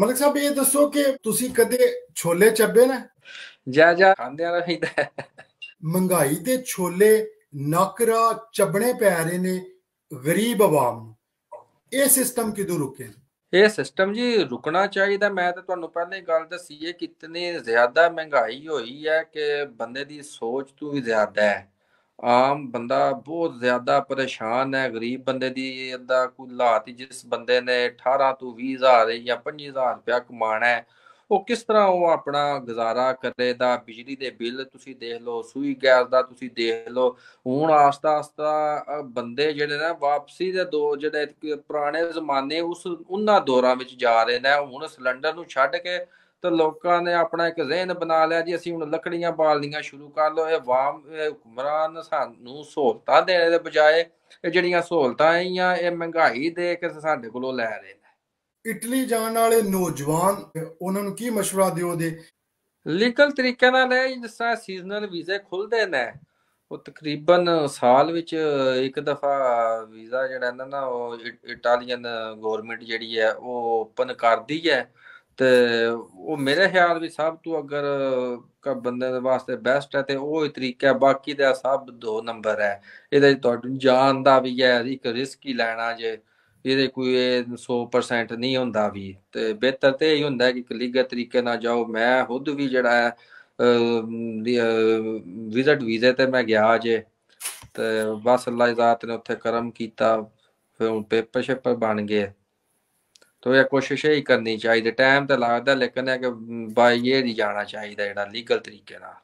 ਮਲਕ ਸਾਹਿਬ ਇਹ ਦੱਸੋ ਕਿ ਤੁਸੀਂ ਕਦੇ ਛੋਲੇ ਚੱਬੇ ਨਾ ਜਾ ਜਾ ਖਾਂਦਿਆਂ ਰਹਿੰਦਾ ਮਹਿੰਗਾਈ ਤੇ ਛੋਲੇ ਨਕਰਾ ਚੱਬਣੇ ਪੈ ਰਹੇ ਨੇ ਗਰੀਬ ਆਵਾਮ ਨੂੰ ਇਹ ਸਿਸਟਮ ਕਿਦੋਂ ਰੁਕੇ ਇਹ ਸਿਸਟਮ ਜੀ ਰੁਕਣਾ ਚਾਹੀਦਾ ਮੈਂ ਤਾਂ ਤੁਹਾਨੂੰ ਪਹਿਲਾਂ ਹੀ ਗੱਲ ਦੱਸੀ ਹੈ ਕਿਤਨੀ ਜ਼ਿਆਦਾ ਮਹਿੰਗਾਈ ਹੋਈ ਹੈ ਕਿ ਬੰਦੇ ਦੀ ਸੋਚ ਤੋਂ ਵੀ ਜ਼ਿਆਦਾ ਹੈ ਆਮ ਬੰਦਾ ਬਹੁਤ ਜ਼ਿਆਦਾ ਪਰੇਸ਼ਾਨ ਹੈ ਗਰੀਬ ਬੰਦੇ ਦੀ ਅੱਦਾ ਕੋਈ ਹਾਲਾਤ ਜਿਸ ਬੰਦੇ ਨੇ 18 ਤੋਂ 20 ਹਜ਼ਾਰ ਜਾਂ 25 ਹਜ਼ਾਰ ਕਮਾਣਾ ਹੈ ਉਹ ਕਿਸ ਤਰ੍ਹਾਂ ਉਹ ਆਪਣਾ ਗੁਜ਼ਾਰਾ ਕਰੇ ਦਾ ਬਿਜਲੀ ਦੇ ਬਿੱਲ ਤੁਸੀਂ ਦੇਖ ਲਓ ਸੂਈ ਗੈਸ ਦਾ ਤੁਸੀਂ ਦੇਖ ਲਓ ਹੁਣ ਆਸਤਾ ਆਸਤਾ ਬੰਦੇ ਜਿਹੜੇ ਨੇ ਵਾਪਸੀ ਦੇ ਦੋ ਜਿਹੜੇ ਪੁਰਾਣੇ ਜ਼ਮਾਨੇ ਉਸ ਉਹਨਾਂ ਦੌਰਾਂ ਵਿੱਚ ਜਾ ਰਹੇ ਨੇ ਹੁਣ ਸਿਲੰਡਰ ਨੂੰ ਛੱਡ ਕੇ ਤੇ ਲੋਕਾਂ ਨੇ ਆਪਣਾ ਇੱਕ ਜ਼ਿਹਨ ਬਣਾ ਲਿਆ ਜੀ ਅਸੀਂ ਹੁਣ ਲੱਕੜੀਆਂ ਬਾਲਣੀਆਂ ਸ਼ੁਰੂ ਕਰ ਲਓ ਇਹ ਵਾਮ ਹੁਕਮਰਾਨ ਸਾਨੂੰ ਸਹੂਲਤਾਂ ਦੇਣ ਦੇ ਬਜਾਏ ਇਹ ਜਿਹੜੀਆਂ ਸਹੂਲਤਾਂ ਆਈਆਂ ਇਹ ਮਹਿੰਗਾਈ ਦੇ ਕੇ ਸਾਡੇ ਕੋਲੋਂ ਲੈ ਰਹੇ ਨੇ ਇਟਲੀ ਜਾਣ ਵਾਲੇ ਨੌਜਵਾਨ ਉਹਨਾਂ ਨੂੰ ਕੀ مشورہ ਦਿਓ ਦੇ ਲੀਗਲ ਤਰੀਕੇ ਨਾਲ ਇਹ ਜਿਸ ਤਰ੍ਹਾਂ ਸੀਜ਼ਨਲ ਵੀਜ਼ੇ ਖੁੱਲਦੇ ਨੇ ਉਹ ਤਕਰੀਬਨ ਸਾਲ ਵਿੱਚ ਇੱਕ ਦਫਾ ਵੀਜ਼ਾ ਜਿਹੜਾ ਨਾ ਉਹ ਇਟਾਲੀਅਨ ਗਵਰਨਮੈਂਟ ਜਿਹੜੀ ਹੈ ਉਹ ਓਪਨ ਕਰਦੀ ਹੈ ਤੇ ਉਹ ਮੇਰੇ ਖਿਆਲ ਵੀ ਸਭ ਤੋਂ ਅਗਰ ਕਾ ਬੰਦੇ ਦੇ ਵਾਸਤੇ ਬੈਸਟ ਹੈ ਤੇ ਉਹ ਹੀ ਤਰੀਕਾ ਹੈ ਬਾਕੀ ਦਾ ਸਭ ਦੋ ਨੰਬਰ ਹੈ ਇਹਦੇ ਤੁਹਾਨੂੰ ਜਾਨ ਦਾ ਵੀ ਹੈ ਇੱਕ ਰਿਸਕ ਹੀ ਲੈਣਾ ਜੇ ਇਹਦੇ ਕੋਈ 100% ਨਹੀਂ ਹੁੰਦਾ ਵੀ ਤੇ ਬਿਹਤਰ ਤੇ ਇਹ ਹੁੰਦਾ ਕਿ ਕਲੀਗਾ ਤਰੀਕੇ ਨਾਲ ਜਾਓ ਮੈਂ ਖੁਦ ਵੀ ਜਿਹੜਾ ਹੈ ਵਿਜ਼ਿਟ ਵੀਜ਼ੇ ਤੇ ਮੈਂ ਗਿਆ ਜੇ ਤੇ ਬਸ ਅੱਲਾਹ ਜ਼ਾਤ ਨੇ ਉੱਥੇ ਕਰਮ ਕੀਤਾ ਫਿਰ ਪੇਪਰ ਸ਼ੇਪਰ ਬਣ ਗਏ ਤੋ ਇਹ ਕੋਸ਼ਿਸ਼ ਹੀ ਕਰਨੀ ਚਾਹੀਦੀ ਟਾਈਮ ਤਾਂ ਲੱਗਦਾ ਲੇਕਿਨ ਇਹ ਕਿ ਬਾਈ ਇਹ ਜਾਣਾ ਚਾਹੀਦਾ ਜਿਹੜਾ ਲੀਗਲ ਤਰੀਕੇ ਨਾਲ